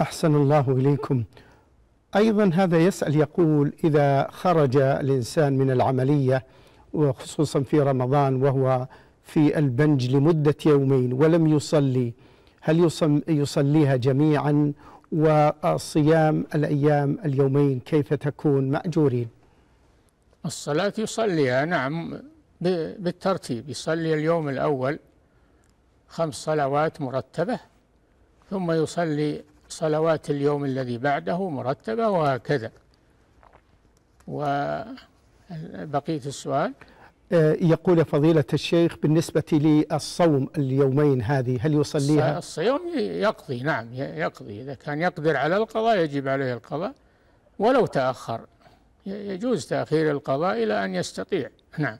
أحسن الله إليكم أيضا هذا يسأل يقول إذا خرج الإنسان من العملية وخصوصا في رمضان وهو في البنج لمدة يومين ولم يصلي هل يصليها جميعا وصيام الأيام اليومين كيف تكون مأجورين الصلاة يصليها نعم بالترتيب يصلي اليوم الأول خمس صلوات مرتبة ثم يصلي صلوات اليوم الذي بعده مرتبة وهكذا وبقية السؤال آه، يقول فضيلة الشيخ بالنسبة للصوم اليومين هذه هل يصليها؟ الصيام يقضي نعم يقضي إذا كان يقدر على القضاء يجب عليه القضاء ولو تأخر يجوز تأخير القضاء إلى أن يستطيع نعم